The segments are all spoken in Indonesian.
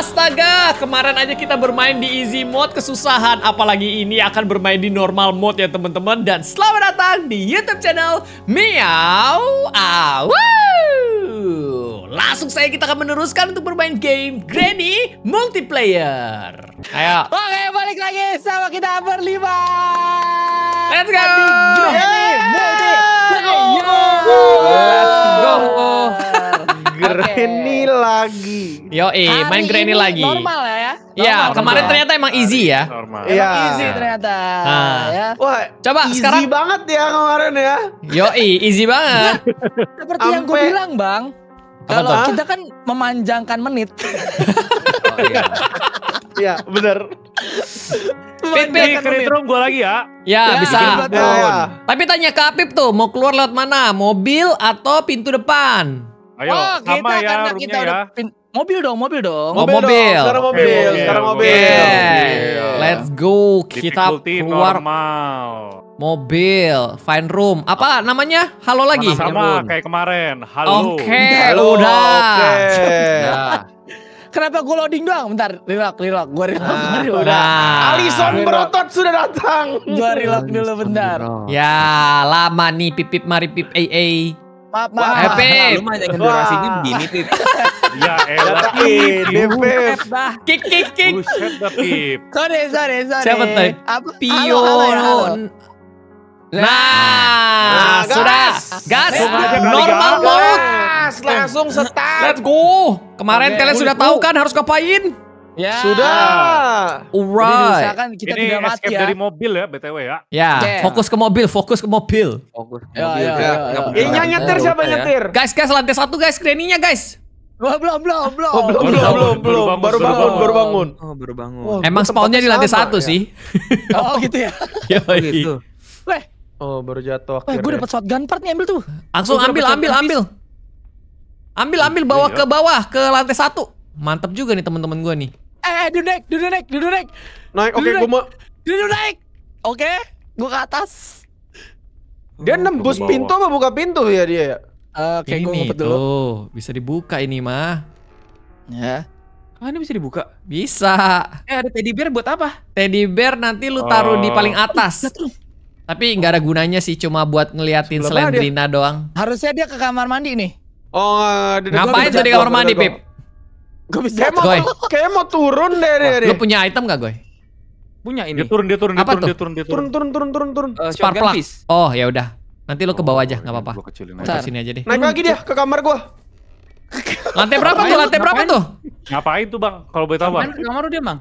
Astaga, kemarin aja kita bermain di easy mode kesusahan, apalagi ini akan bermain di normal mode ya teman-teman. Dan selamat datang di YouTube channel Meow. Awu. Langsung saya kita akan meneruskan untuk bermain game Granny Multiplayer. Ayo. Oke, balik lagi sama kita berlima. Let's go. Granny Multiplayer. Let's go. Oh. Granny lagi. Yo, eh, ah, main Granny lagi. Normal ya. Iya, kemarin ternyata emang easy ya. Iya. Normal. Iya. Easy ternyata. Nah. Ya. Wah, coba easy sekarang easy banget ya kemarin ya. Yo, eh easy banget. seperti Ampe... yang gue bilang, Bang. Kalau kita kan memanjangkan menit. oh, iya. ya, benar. Pipi, Pip, room gue lagi ya. Ya, ya bisa. Ya, ya, ya. Tapi tanya ke Apip tuh, mau keluar lewat mana? Mobil atau pintu depan? Ayo, oh, sama kita, ya karena kita ya. Pin- mobil dong, mobil dong. Oh, mobil, oh, mobil. Dong, sekarang mobil, okay, mobil, sekarang mobil. Okay. Let's go, kita Difficulty keluar. Normal. Mobil, find room. Apa namanya? Halo lagi. Sama, kayak kemarin. Halo. Oke, okay, Halo, udah. Okay. Kenapa gue loading doang? Bentar, relax, relax. Gue relax, nah, udah. Alison berotot sudah datang. Gue relax dulu bentar. Ya, lama nih pipip mari pip ei ei. Maaf, maaf. Pip. Nah, lu mah yang durasinya begini, Pip. Ya elah, Pip. Pip. Kick, kick, kick. Buset dah, Pip. Sorry, sorry, sorry. Siapa tadi? Apa? Pio. Nah, nah, nah sudah. Gas. Normal mode. Gas, langsung start. Let's go. Kemarin kalian sudah tahu kan harus ngapain? Ya. Sudah. Alright. Jadi kita Ini tidak mati ya. dari mobil ya BTW ya. Ya, yeah. fokus ke mobil, fokus ke mobil. Fokus ke ya, mobil. Ya, ya, ya, ya. Ini nyetir siapa ya. nyetir? Guys, guys lantai satu guys, kreninya guys. Belum, belum, belum, belum. Oh, belum, belum, belum, belum. Baru bangun, baru bangun. Oh, baru bangun. Oh, Emang spawnnya di lantai satu ya. sih. Oh, oh, gitu ya. Ya, gitu. Weh. Oh, baru jatuh akhirnya. Weh, gue dapat shotgun part nih, ambil tuh. Langsung ambil, ambil, ambil. Ambil, ambil, bawa iya. ke bawah, ke lantai satu. Mantap juga nih teman-teman gue nih eh, eh, dulu naik, dulu naik, dulu naik. Naik, oke, okay, gue mau. Dulu naik, oke, okay, gue ke atas. Dia oh, nembus pintu apa buka pintu ya dia ya? Uh, oke, gue dulu. Tuh, bisa dibuka ini mah. Ya. Ah, ini bisa dibuka? Bisa. Eh, ada teddy bear buat apa? Teddy bear nanti lu taruh uh. di ah. paling atas. Tapi nggak ada gunanya sih, cuma buat ngeliatin Sebelum Slendrina doang. Harusnya dia ke kamar mandi nih. Oh, eh, Ngapain tuh di kamar mandi, Pip? Gue bisa kayak mau, kayak mau turun deh, deh, deh. Lu punya item gak, gue? Punya ini. Dia turun, dia turun, dia Apa turun, tuh? dia turun, dia turun. Turun, turun, turun, turun, turun. Uh, Spark plug. Piece. Oh, ya udah. Nanti lu ke bawah aja, nggak oh, apa-apa. Ke sini aja deh. Naik lagi dia ke kamar gue. Lantai berapa tuh? Lantai berapa tuh? Ngapain tuh, Bang? Kalau boleh tahu, Bang. Kamar lu dia, Bang.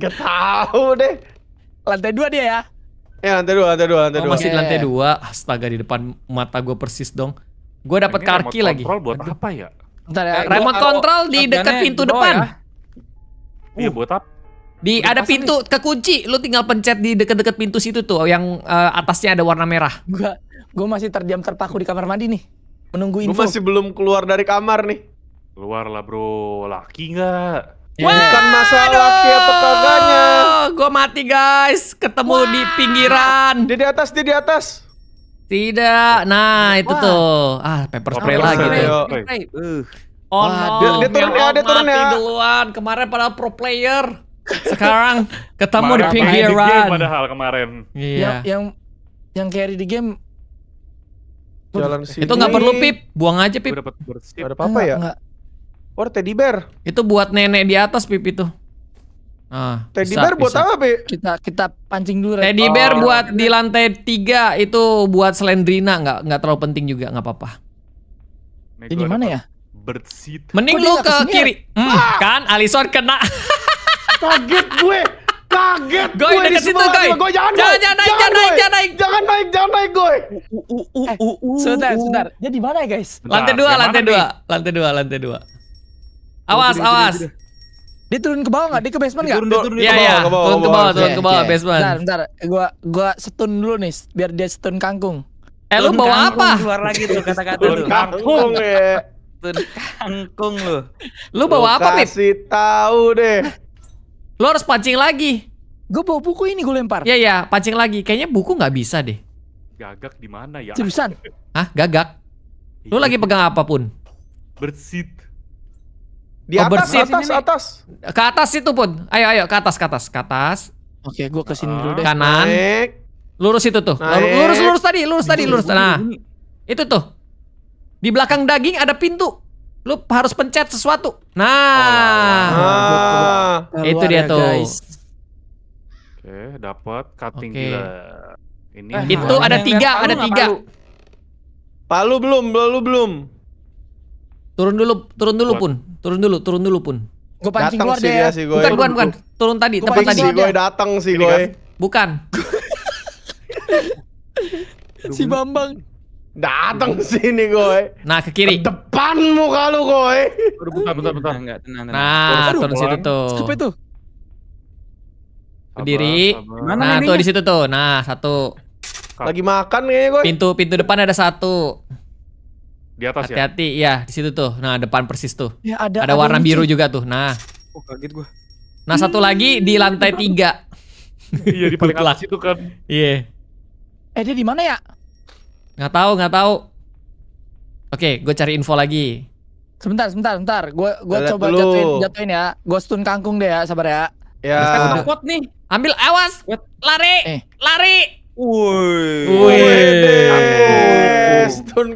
gak tahu deh. Lantai dua dia ya. Ya lantai dua, lantai dua, lantai oh, dua. Masih lantai iya. dua. Astaga di depan mata gue persis dong. Gue dapat karki lagi. Kontrol buat apa ya? Bentar ya, eh, remote control di dekat pintu depan. Ya. Iya, uh. buat apa? Di Udah ada pintu nih. kekunci, lu tinggal pencet di dekat-dekat pintu situ tuh yang uh, atasnya ada warna merah. Gua gua masih terdiam terpaku di kamar mandi nih. Menunggu info. Gua masih belum keluar dari kamar nih. lah Bro. Laki nggak? Wah, Bukan masalah laki atau kagaknya. Gua mati, guys. Ketemu Wah. di pinggiran. Dia di atas, dia di atas. Tidak. Nah, itu Wah. tuh. Ah, paper spray oh, lagi tuh. Uh. Oh, dia, ya, dia turun ya, dia turun ya. duluan. Kemarin pada pro player. Sekarang ketemu di pinggiran. Padahal kemarin. Iya. Yang, yang yang carry di game jalan sini. Itu nggak perlu pip, buang aja pip. Ada apa-apa ya? Enggak. Or teddy bear. Itu buat nenek di atas pip itu. Ah, teddy bisa, bear buat bisa. apa, Be? Kita kita pancing dulu. Teddy oh, bear buat di lantai tiga itu buat selendrina nggak nggak terlalu penting juga nggak apa-apa. Ini gimana ya? Bersit. Mending lu ke kesini? Ya? kiri. Hmm, ah! kan Alison kena. Kaget gue. Kaget gue. Gue deket situ, gue. Gue jangan, jangan, jangan naik, jangan naik, jangan naik. Jangan naik, jangan naik, gue. uh, sebentar, uh. sebentar. Jadi mana ya, guys? Nah, lantai dua, lantai dua. Lantai dua, lantai dua. Awas, awas. Dia turun ke bawah nggak? Dia ke basement nggak? Turun, dia turun, yeah, iya, Turun iya. ke bawah. Turun ke bawah, turun ke bawah, basement. Bentar, bentar. Gua gua setun dulu nih biar dia setun kangkung. Eh lu bawa apa? Keluar lagi tuh kata-kata tuh. Kangkung ya. Turun kangkung lu. Lu bawa apa, Pip? Kasih tahu deh. Lu harus pancing lagi. Gue bawa buku ini gue lempar. Iya iya, pancing lagi. Kayaknya buku nggak bisa deh. Gagak di mana ya? Seriusan? Hah, gagak? Lu iya. lagi pegang apapun? bersih. Di atas, oh, atas, bersih. atas, atas. Ke atas itu pun. Ayo, ayo, ke atas, ke atas, ke atas. Oke, gua kesini ah, dulu deh. Kanan. Naik. Lurus itu tuh. Naik. Lurus, lurus tadi, lurus tadi, lurus. Nah, itu tuh. Di belakang daging ada pintu. Lu harus pencet sesuatu. Nah, nah. itu dia ya, tuh. Guys. Oke, dapat cutting okay. gila. Ini eh, itu ada tiga, ada tiga. Palu belum, belum belum. Turun dulu, turun dulu pun. Turun dulu, turun dulu pun. Gue pancing datang keluar si deh. Ya. Dia, si bukan, bukan, bukan. Turun tadi, gua tempat tadi. Si gue datang si gue. Bukan. si Bambang. Datang sini gue. Nah ke kiri. Depan muka lu gue. Bentar bentar bentar. Enggak, tenang, tenang. Nah, Aduh, turun situ tuh. itu. Berdiri. Nah, tuh di situ tuh. Nah, satu. Lagi makan kayaknya gue. Pintu pintu depan ada satu. Di atas Hati-hati, ya? Hati-hati, ya di situ tuh. Nah, depan persis tuh. Ya, ada, ada, ada warna biru juga tuh. Nah. Oh, kaget gua. Nah, hmm. satu lagi di lantai tiga. iya, di paling atas itu kan. Iya. Yeah. Eh, dia di mana ya? Nggak tahu, nggak tahu. Oke, gue cari info lagi. Sebentar, sebentar, sebentar. Gue gue coba dulu. jatuhin, jatuhin ya. Gue stun kangkung deh ya, sabar ya. Ya. Kuat nih. Ambil awas. Lari. Eh. Lari. Woi. Woi.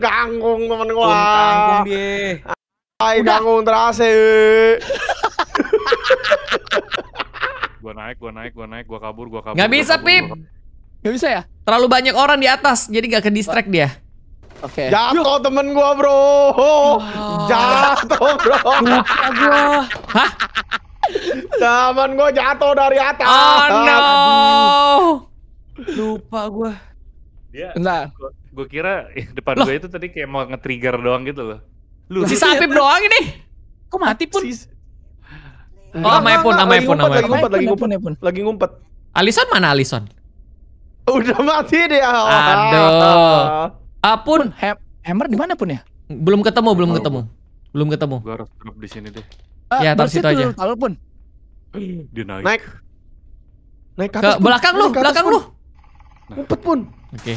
kangkung temen gua. kangkung dia. kangkung gua naik, gua naik, gua naik, gua kabur, gua kabur. Gak bisa, kabur, Pip. Gak bisa ya? Terlalu banyak orang di atas, jadi gak ke distract dia. Oke. Okay. Jatuh temen gua, bro. Oh. Jatuh, bro. Lupa gua. Hah? Temen gua jatuh dari atas. Oh no. Lupa gue. Dia. Nah. Gue kira eh, depan gue itu tadi kayak mau nge-trigger doang gitu loh. Lu, si Sapip doang ini. Kok mati pun? Sis. Eh, oh, sama pun, sama pun, sama Lagi ngumpet, lagi ngumpet, lagi ngumpet. Alison mana Alison? Udah mati dia. Aduh. Apun, ah, ah Hammer di mana pun ya? Belum ketemu, belum oh. ketemu. Belum ketemu. Gua harus drop di sini deh. ya, taruh situ aja. Kalau pun. Dia naik. Naik. ke, atas. Ke belakang lu, belakang lu. Nah. Ngumpet pun. Oke. Okay.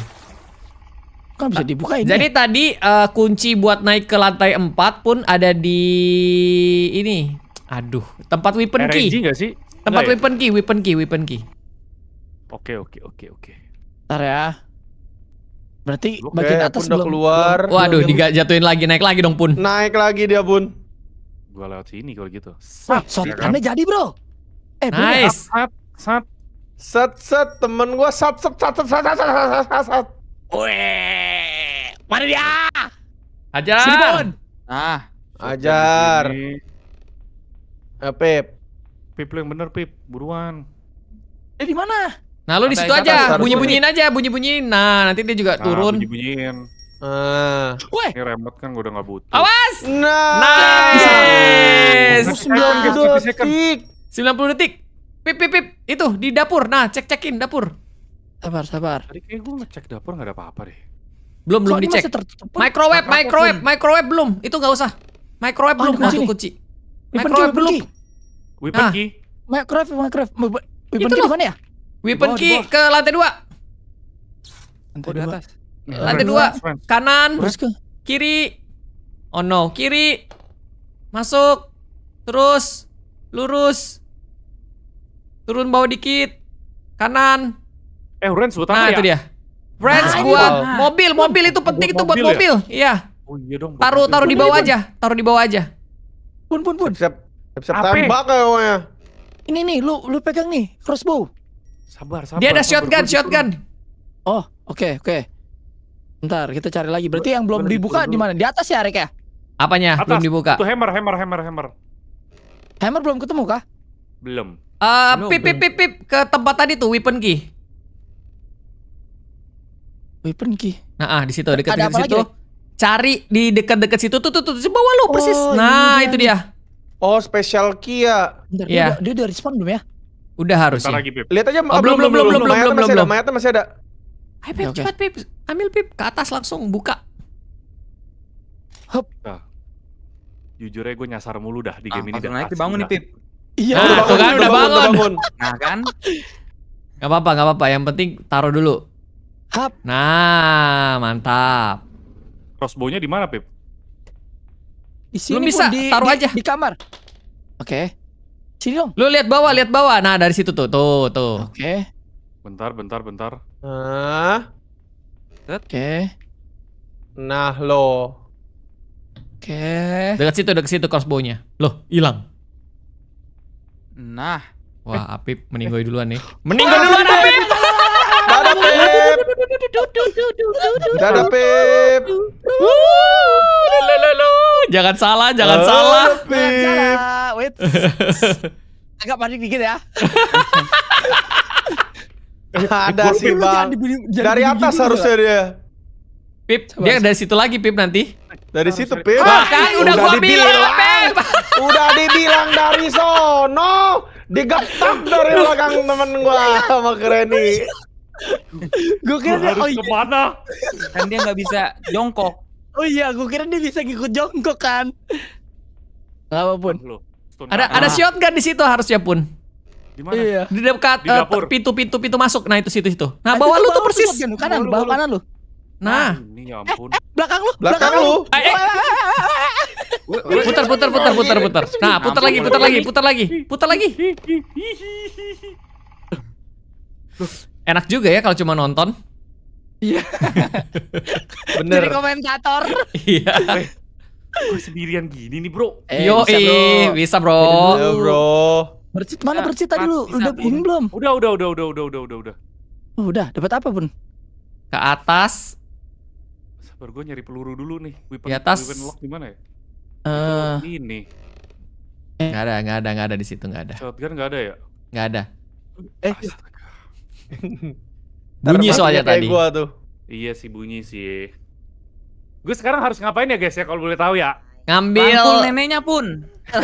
Kan bisa ini. Jadi ya? tadi uh, kunci buat naik ke lantai 4 pun ada di ini. Aduh, tempat weapon RNG Gak sih? Tempat Nggak ya? weapon ya? key, weapon key, weapon key. Oke, oke, oke, oke. Ntar ya. Berarti oke, bagian atas belum keluar. Waduh, diga jatuhin lagi, naik lagi dong, Pun. Naik lagi dia, Pun. Gua lewat sini kalau gitu. Sat, shotgunnya jadi, Bro. Eh, nice. sat, sat. Set set temen gua sat set sat set sat sat sat sat sat. set mana dia? Ajar. Sini set Ah, ajar. Eh, Pip. Pip yang bener Pip, buruan. Eh di mana? Nah, lu di situ aja, bunyi-bunyiin aja, bunyi-bunyiin. Nah, nanti dia juga nah, set Bunyi-bunyiin. Uh, set Ini remote kan set udah gak butuh. Awas. Nice. nice. 90 detik. 90 detik. Pip, pip, pip. Itu, di dapur. Nah, cek-cekin dapur. Sabar, sabar. Tadi kayak gue ngecek dapur nggak ada apa-apa deh. Belum, belum dicek. Microwave, microwave, microwave belum. Itu nggak usah. Microwave oh, belum. masuk kunci. Microwave belum. Weapon nah. key. Microwave, microwave. Weapon key mana ya? Weapon key ke lantai dua. Lantai oh, dua. Lantai dua. Kanan. Kiri. Oh no, kiri. Masuk. Terus. Lurus. Turun bawah dikit. Kanan. Eh, Rens buat apa nah, ya? itu dia. Rens nah, buat mobil, mobil itu penting itu buat mobil. Ya? Iya. Oh iya dong. Taruh taruh di bawah aja, taruh di bawah aja. Pun pun pun. Siap siap, siap tembak kayaknya. Ini nih, lu lu pegang nih crossbow. Sabar, sabar. Dia ada shotgun, shotgun. Oh, oke, okay, oke. Okay. Ntar kita cari lagi. Berarti yang belum dibuka di mana? Di atas ya, Rek ya? Apanya? Atas. Belum dibuka. Itu hammer, hammer, hammer, hammer. Hammer belum ketemu kah? Belum. Uh, pip, pip, pip, pip, ke tempat tadi tuh, weapon key. Weapon key? Nah, ah, di situ, dekat di situ. Lagi? Cari di dekat-dekat situ, tuh, tuh, tuh, di bawah lu oh, persis. Iya, nah, iya, itu iya. dia. Oh, special key ya. Bentar, yeah. dia, udah respon belum ya? Udah harus sih Lagi, pip. Lihat aja, oh, belum, ah, belum, belum, belum, belum, belum, belum, belum. Mayatnya masih ada. Ayo, Pip, cepat, Pip. Ambil, Pip. Ke atas langsung, buka. hop Nah jujur ya gue nyasar mulu dah di game ah, ini. Langsung naik bangun nih Pip. Iya, nah, udah bangun, kan, udah, bangun. bangun. bangun. nah kan? Gak apa-apa, gak apa-apa. Yang penting taruh dulu. Hap. Nah, mantap. Crossbow-nya di mana, Pip? Di sini Lu bisa, di, taruh di, aja. Di kamar. Oke. Okay. Sini dong. Lu lihat bawah, lihat bawah. Nah, dari situ tuh, tuh, tuh. Oke. Okay. Bentar, bentar, bentar. Nah. Oke. Okay. Nah, lo. Oke. Okay. Dekat situ, dekat situ crossbow-nya. Loh, hilang. Nah. Wah, Apip meninggoy duluan nih. Meninggoy duluan Apip. Dadah Pip. Dadah Pip. Jangan salah, jangan salah. Pip. Wait. Agak panik dikit ya. Ada sih, Bang. Dari atas harusnya dia. Pip, Coba dia dari situ lagi Pip nanti. Dari situ Pip. Ah, kan udah, udah gua bilang, Pip. udah dibilang dari sono. digetak dari belakang temen gua sama Granny. gue kira dia oh, iya. kemana? Kan dia nggak bisa jongkok. Oh iya, gua kira dia bisa ngikut jongkok kan. Gak apapun. Ada ada shotgun di situ harusnya pun. Di mana? Iya. Di dekat eh, pintu-pintu uh, pintu masuk. Nah, itu situ situ. Nah, ah, bawa lu tuh persis. Kanan, bawa kanan lu. Nah. nah, ini ya eh, ampun. Eh, belakang lu, belakang, belakang lu. Eh, eh. putar putar putar putar putar. Nah, putar lagi, putar lagi, putar lagi, putar lagi. Enak juga ya kalau cuma nonton. Iya. Bener. Jadi komentator. Iya. Gue eh, sendirian gini nih, Bro. Eh, Yo, bisa, Bro. Bisa, Bro. bro. Bercit mana bercit tadi lu? Udah pun belum? Udah, udah, udah, udah, udah, udah, udah, oh, udah. udah, dapat apa, Bun? Ke atas, Sabar gue nyari peluru dulu nih. Weapon, di atas. Weapon lock di mana ya? Uh, ini. Eh. Nggak ada, gak ada, nggak ada di situ gak ada. Shotgun gak ada ya? Gak ada. Eh. bunyi soalnya tadi. Gua tuh. Iya sih bunyi sih. Gue sekarang harus ngapain ya guys ya kalau boleh tahu ya? Ngambil. Bantul neneknya pun.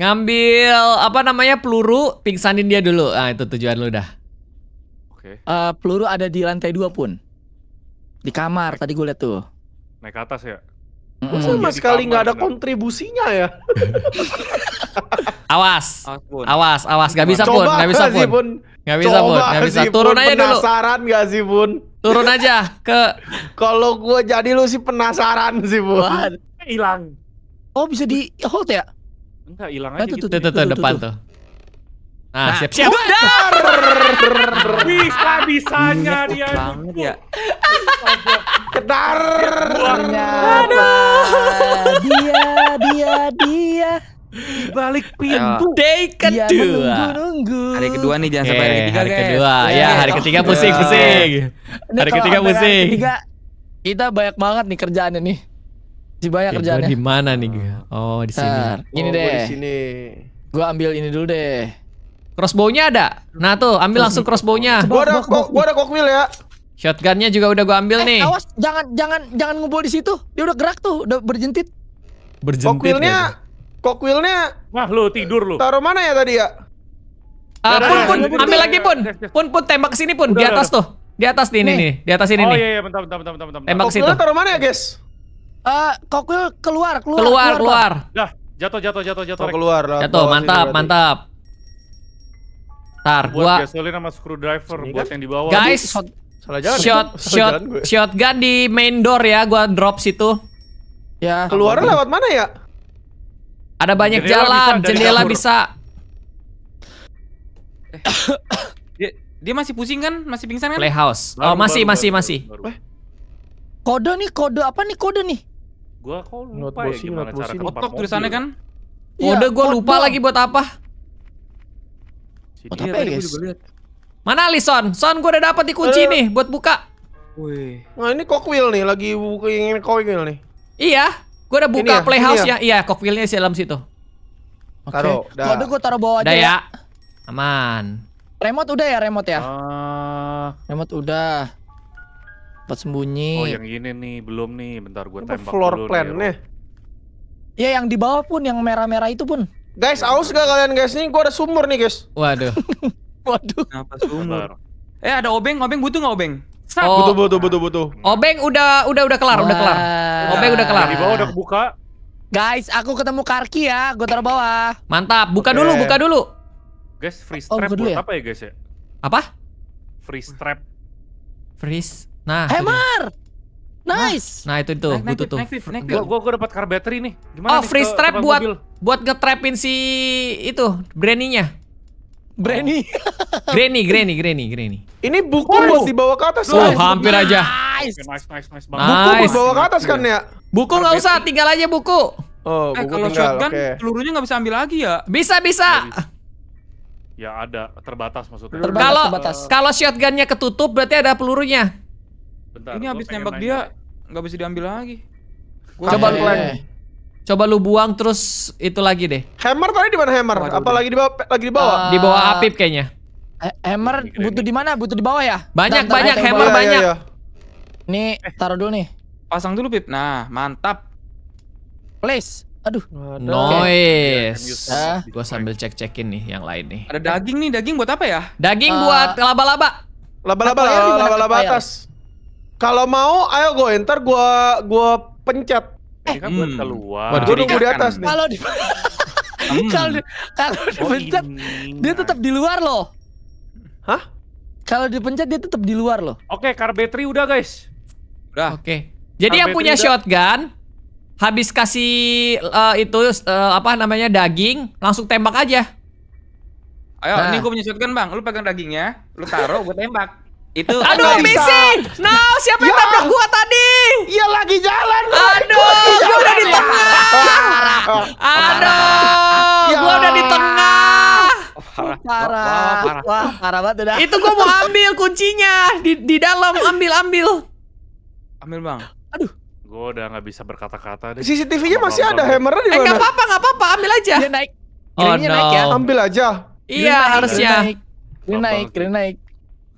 Ngambil apa namanya peluru, pingsanin dia dulu. Ah itu tujuan lu dah. Uh, peluru ada di lantai dua pun. Di kamar tadi gue liat tuh. Naik ke atas ya? Mm -hmm. sama sekali nggak ada kontribusinya ya. awas, awas, awas, nggak bisa pun, nggak bisa pun, nggak bisa pun, nggak bisa. Turun aja dulu. Penasaran nggak sih pun? Turun aja ke. Kalau gue jadi lu sih penasaran sih pun. Hilang. Oh bisa di hold ya? Enggak hilang nah, aja. Gitu. tuh tuh depan tuh. Nah, Nah, siap, siap. Bisa bisanya dia banget ya. Kedar. Dia dia dia balik pintu. Day kedua. Nunggu, nunggu. Hari kedua nih jangan sampai hari ketiga. Hari kedua. Ya, hari ketiga pusing-pusing. Ya, iya. Hari ketiga pusing. Iya. Kita banyak banget nih kerjaannya nih. Si banyak kerjaannya. Di mana nih? Oh, di sini. Gini oh, deh. Di sini. Gua ambil ini dulu deh. Crossbow-nya ada. Nah tuh, ambil langsung crossbow-nya. Gua ada gua ada cockwheel ya. Shotgunnya juga udah gua ambil eh, nih. Awas, jangan jangan jangan ngumpul di situ. Dia udah gerak tuh, udah berjentit. Berjentit. Cockwheel-nya Wah, lu tidur lu. Taruh mana ya tadi ya? Uh, pun pun ambil lagi pun. Pun pun tembak sini pun di atas tuh. Di atas nih, nih, nih. Di atas ini oh, nih. Oh iya iya bentar bentar bentar bentar bentar. Tembak situ. taruh mana ya, guys? Eh, uh, keluar, keluar. Keluar, keluar. Dah, jatuh jatuh jatuh jatuh. keluar. Jatuh, mantap, mantap. Tar, gua gasolin sama screwdriver ini buat kan? yang di bawah. Guys, shot, salah jalan. Shot, salah shot, jalan shotgun di main door ya, gua drop situ. Ya. Keluar lewat mana ya? Ada banyak jendela jalan, bisa, jendela bisa. dia, dia masih pusing kan? Masih pingsan kan? Playhouse. Baru, oh, masih, baru, masih, baru, masih. Baru, eh. baru. Kode nih, kode apa nih kode nih? Gua kok lupa not ya bossing, gimana cara ke tempat mobil. tulisannya kan? Iya, kode gua lupa lagi buat apa? Oh, iya, guys. Mana Ali Son? Son gue udah dapat dikunci uh. nih buat buka. Wih. Nah ini cockwheel nih lagi buka yang cockwheel nih. Iya, gue udah buka ya, ini playhouse ya. Iya, cockwheelnya sih dalam situ. Oke. Okay. Taruh. gue taruh bawah udah aja. Ya. ya. Aman. Remote udah ya, remote ya? Uh, remote udah. Tempat sembunyi. Oh, yang ini nih belum nih. Bentar gue tembak floor dulu. Floor plan nih. Iya, yang di bawah pun yang merah-merah itu pun. Guys, aus gak kalian guys? Nih gua ada sumur nih guys. Waduh. Waduh. Kenapa sumur? Eh ada obeng, obeng butuh nggak obeng? Oh. Butuh, butuh, butuh, butuh. Obeng udah, udah, udah kelar, Wah. udah kelar. Obeng udah kelar. Di bawah udah kebuka. Guys, aku ketemu Karki ya, Gua taruh bawah. Mantap, buka okay. dulu, buka dulu. Guys, freeze oh, buat ya? apa ya guys ya? Apa? Freeze trap. Freeze. Nah. Hammer. Nah. Nice. Nah, itu itu butuh tuh. Gue gue Gua, gua, dapat car battery nih. Gimana oh, nih, freeze trap buat mobil? buat ngetrapin si itu Granny-nya. Granny. granny, Granny, Granny, Granny. Ini buku oh. bawa dibawa ke atas. Oh, hampir aja. Nice, nice, nice, nice. Buku nice. bawa ke atas kan iya. ya? Buku nggak usah, tinggal aja buku. Oh, eh, kalau tinggal, shotgun okay. pelurunya nggak bisa ambil lagi ya? Bisa, bisa. Ya ada, terbatas maksudnya. Terbatas, kalau terbatas. kalau shotgunnya ketutup berarti ada pelurunya. Bentar, Ini habis nembak dia nggak bisa diambil lagi. Gua Coba pelan. Coba lu buang terus itu lagi deh. Hammer tadi di mana hammer? Waduh, Apa lagi di bawah lagi di bawah? Uh, di bawah Apip kayaknya. Eh, hammer butuh di mana? Butuh di bawah ya? Banyak Dan, banyak hammer banyak. Ya, ya. Nih, taruh dulu nih. Pasang dulu Pip. Nah, mantap. Please. Aduh. Noise. Okay. Iya, gua sambil cek-cekin nih yang lain nih. Ada daging nih, daging buat apa ya? Daging uh, buat laba-laba. Laba-laba, laba-laba atas. Kalau mau, ayo gue enter, gue gue pencet eh, kan buat hmm. keluar. Gue nunggu di atas nih. Kalau di hmm. kalau kalau oh, dipencet dia tetap di luar loh. Hah? Kalau dipencet dia tetap di luar loh. Oke, karbetri udah guys. Udah. Oke. Jadi yang punya shotgun habis kasih uh, itu uh, apa namanya daging, langsung tembak aja. Ayo, nah. ini gue punya shotgun bang, lu pegang dagingnya, lu taruh, gue tembak. Itu Aduh, missing. No, nah, siapa yang ya. nabrak gua tadi? Iya lagi jalan. Aduh, gua, udah di tengah. Aduh, ya. gua udah di ya. tengah. Parah. Parah. parah. Wah, parah banget udah. Itu gua mau ambil kuncinya di di dalam, ambil ambil. Ambil, Bang. Aduh. gua udah nggak bisa berkata-kata deh. CCTV-nya masih ada hammernya di mana? Eh nggak apa-apa, nggak apa-apa, ambil aja. Dia naik. Oh no. Naik ya. Ambil aja. Iya, harusnya. Ini naik, Ini naik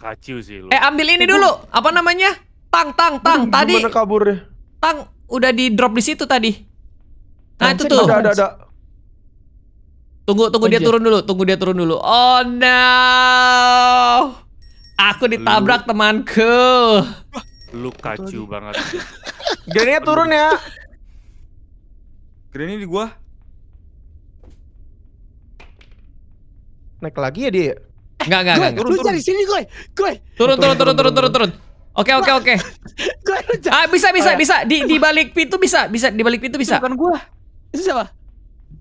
kacau sih lu. Eh ambil ini dulu. Apa namanya? Tang tang tang tadi. Mana kaburnya? Tang udah di drop di situ tadi. Nah, itu tuh. Ada ada Tunggu tunggu dia turun dulu, tunggu dia turun dulu. Oh no. Aku ditabrak temanku. Lu kacu banget. Grennya turun ya. ini di gua. Naik lagi ya dia? Ya? Enggak, enggak, enggak. Turun, turun. Dari sini, gue. Gue. Turun, turun, turun, turun, turun, turun. Oke, oke, oke. Ah, bisa, bisa, oh, ya. bisa. Di di balik pintu bisa, bisa di balik pintu bisa. Bukan gua. Itu siapa?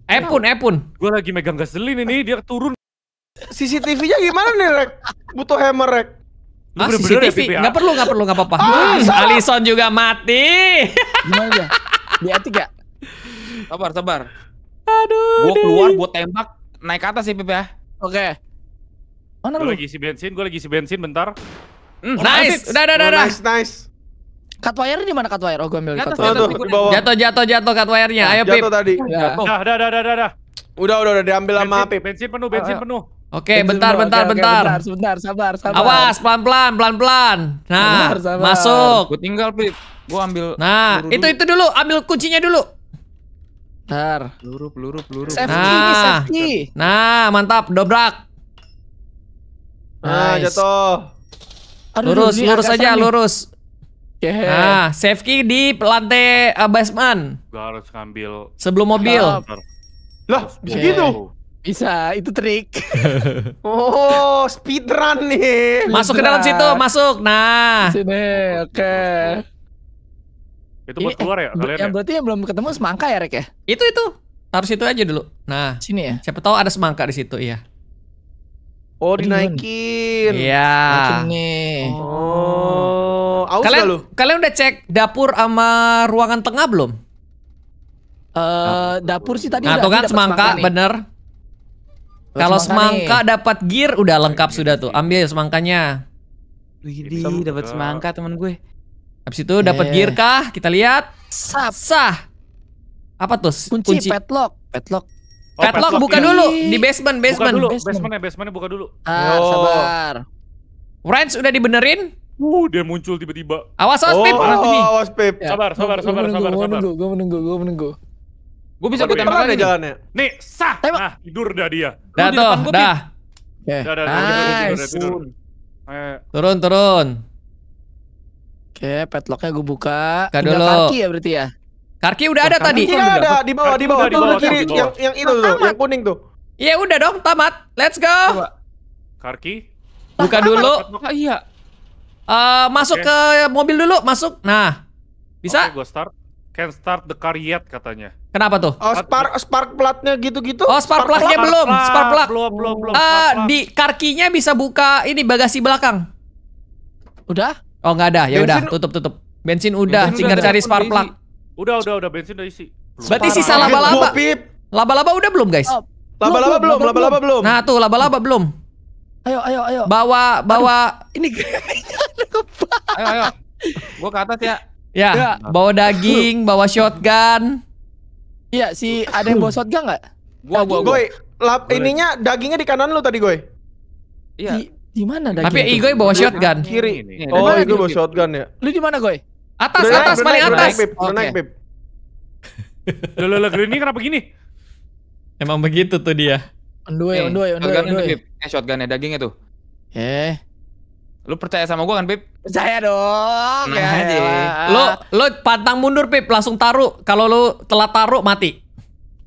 Epun, Epun. Gua lagi megang gaselin ini, dia turun. CCTV-nya gimana nih, Rek? Butuh hammer, Rek. Ah, CCTV. Enggak perlu, enggak perlu, enggak apa-apa. Alison juga mati. Gimana dia? Dia tiga. Sabar, sabar. Aduh. Gua keluar gua tembak, naik ke atas sih, Pip ya. Oke. Mana oh, gua lu? lagi isi bensin, gua lagi isi bensin bentar. Mm, oh, nice. Udah, udah, udah, Oh, Nice, nice. Cut wire di mana cut wire? Oh, gua ambil cut wire. Jatuh, jatuh, jatuh cut wire-nya. Ya, Ayo, Pip. Jatuh tadi. Jatuh. Ya. Dah, dah, dah, dah, dah. Udah, udah, udah diambil sama Pip. Bensin penuh, bensin ah, ah. penuh. Oke, bentar, bentar, bentar. Sebentar, sabar, sabar. Awas, pelan-pelan, pelan-pelan. Nah, masuk. Gua tinggal, Pip. Gua ambil Nah, itu itu dulu, ambil kuncinya dulu. Bentar. Peluru, peluru, peluru. Safety, nah. safety. Nah, mantap, dobrak. Nah, jatuh. lurus, lurus aja, lurus. Yeah. Nah, safety di lantai eh, basement. Gua harus ngambil sebelum mobil. Help. Lah, bisa gitu. Bisa, itu trik. oh, speed run nih. Masuk ke dalam situ, masuk. Nah. Sini, oke. Itu buat eh, keluar ya kalian. Yang ya? berarti yang belum ketemu semangka ya, Rek ya? Itu itu. Harus itu aja dulu. Nah, sini ya. Siapa tahu ada semangka di situ, iya. Oh dinaikin. Iya. Oh. kalian kalian udah cek dapur sama ruangan tengah belum? uh, dapur sih tadi nah, udah. kan semangka, semangka bener. Kalau semangka, dapat gear udah lengkap sudah tuh. Ambil ya semangkanya. Widi dapat semangka teman gue. Habis itu dapat iya. gear kah? Kita lihat. Sah. Apa tuh? Kunci, kunci. Petlock. Padlock. Oh, padlock buka ya. dulu di basement, basement. Buka dulu, basement. basementnya, basementnya buka dulu. Ah, sabar. Wrench udah dibenerin? Uh, dia muncul tiba-tiba. Awas, awas, oh, Pip. oh, awas, Pip. Ya. Sabar, sabar, sabar, sabar, sabar. Gue menunggu, gue menunggu, gue menunggu. Gue bisa gue tembak aja jalannya. Nih, sah. Tembak. Nah, tidur dah dia. Dah tuh, dah. Oke. Dah, dah, nice. Eh. Turun, turun. Oke, petlocknya gue buka. Buka kaki ya berarti ya? Karki udah ada tadi. Iya ada di bawah di bawah tuh kiri yang yang itu tuh yang kuning tuh. Iya udah dong tamat. Let's go. Karki. Buka dulu. Ah, iya. Eh, masuk ke mobil dulu, masuk. Nah. Bisa? Oke, gua start. Can start the car yet katanya. Kenapa tuh? Oh, spark spark platnya gitu-gitu. Oh, spark, platnya belum, spark plat Belum, belum, belum. Eh di karkinya bisa buka ini bagasi belakang. Udah? Oh, nggak ada. Ya udah, tutup tutup. Bensin udah, tinggal cari spark plat. Udah, udah, udah bensin udah isi. Belum. Berarti sih sisa laba-laba. Laba-laba udah belum, guys? Oh. Laba-laba belum, laba-laba belum. Nah, tuh laba-laba belum. Ayo, ayo, ayo. Bawa, bawa. Aduh. Ini Ayo, ayo. Gua ke atas ya. Ya, ya. bawa daging, bawa shotgun. Iya, si ada yang bawa shotgun nggak? Gua, gua, gua. Goy, lap, ininya dagingnya di kanan lu tadi, Goy. Iya. Di, di mana dagingnya? Tapi oh, Igoy bawa shotgun. Kiri. Oh, Igoy bawa shotgun ya. Lu di mana, Goy? Atas, udah atas, naik, paling naik, atas. Naik, Beb. Okay. naik, Beb. Loh, loh, kenapa gini? Emang begitu tuh dia. Unduwe, unduwe, unduwe. Shotgun itu, Eh, shotgunnya dagingnya tuh. Eh. Lu percaya sama gua kan, Pip? Percaya dong. Nah, ya, Lu lu pantang mundur, Pip. Langsung taruh. Kalau lu telat taruh mati.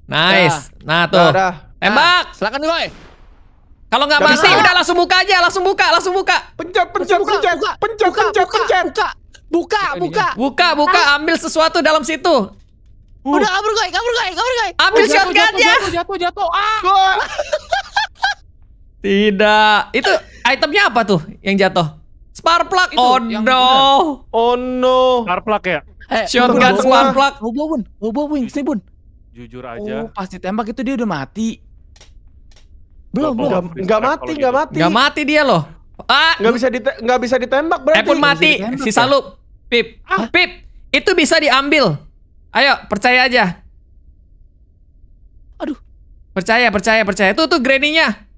Nice. Nah, nah tuh. Nah, nah. Tembak. Nah, silakan nih, Boy. Kalau nggak mati, udah langsung buka aja, langsung buka, langsung buka. Pencet, pencet, pencet, pencet, pencet, pencet, pencet. Buka, buka. Buka, buka. Ah. Ambil sesuatu dalam situ. Udah uh. kabur gue, kabur gue, kabur gue. Ambil oh, shotgunnya. Jatuh, jatuh, jatuh, jatuh. Tidak. Itu itemnya apa tuh yang jatuh? Spark plug. Itu, oh no. Oh no. Spark plug ya? Eh, Shotgun spark plug. Bobo bun, bobo bun, sini bun. Jujur aja. Oh, pasti tembak itu dia udah mati. Belum, belum. Enggak mati, enggak mati. Enggak mati dia loh. Ah, nggak bisa dite nggak bisa ditembak berarti. Epon mati, ditembak, sisa ya? Pip, ah. Pip, itu bisa diambil. Ayo, percaya aja. Aduh. Percaya, percaya, percaya. Tuh tuh granny-nya.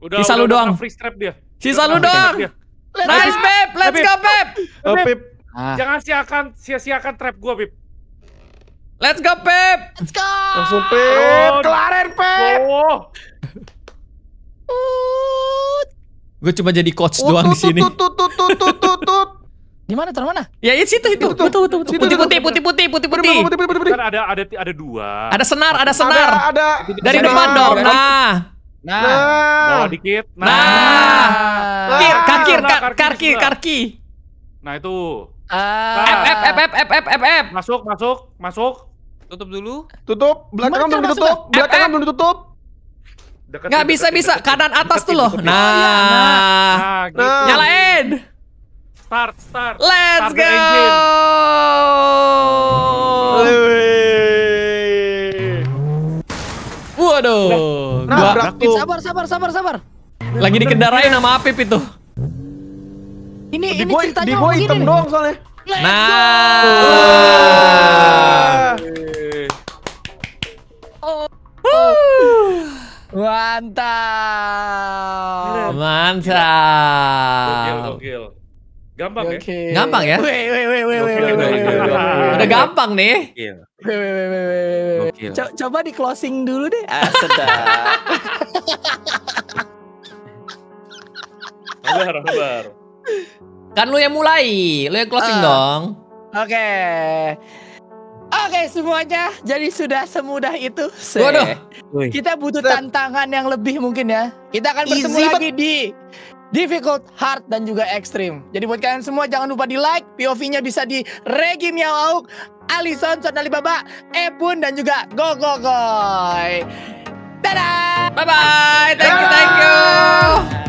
Udah, sisa udah, lu doang. Free strap dia. Sisa udah, lu doang. Dia. Nice, Pip. Let's go, Pip. Oh, Pip. Ah. Jangan sia-siakan sia-siakan trap gua, Pip. Let's go, Pip. Let's go. Langsung Pip. Oh, Kelarin, Pip. Oh. Gue cuma jadi coach oh, doang di sini. Di mana? Taruh mana? Ya, itu situ itu. Betul betul betul. Putih putih putih putih putih putih. ada ada ada dua. Ada senar, ada senar. Ada dari depan dong. Nah. nah. Nah. Bawa nah. dikit. Nah. nah. Kir, kakir, karki, karki. Nah itu. F F F F F F F F. Masuk, masuk, masuk. Tutup dulu. Tutup. Belakang belum ditutup. Belakangan belum ditutup. Deket, Nggak bisa bisa kanan atas tuh loh. Nah, oh, iya, nah. Nah, gitu. nah, nyalain. Start start. Let's go. Waduh. Nah, gua... sabar sabar sabar sabar. Lagi dikendarain sama Apip itu. Ini di ini ceritanya di gua hitam doang soalnya. Nah. Mantap. Mantap. Gokil, gokil. Gampang ya? Gampang ya? Udah gampang nih. Coba di closing dulu deh. Ah, Sabar, sabar. Kan lu yang mulai, lu yang closing uh, dong. Oke. Okay. Oke okay, semuanya, jadi sudah semudah itu. Se. Waduh. Kita butuh Set. tantangan yang lebih mungkin ya. Kita akan bertemu lagi di difficult, hard, dan juga ekstrim. Jadi buat kalian semua jangan lupa di like. POV-nya bisa di Regi Miao Auk, Alison, Son Alibaba, Epun, dan juga Go Go Dadah! Bye-bye! Thank you, thank you!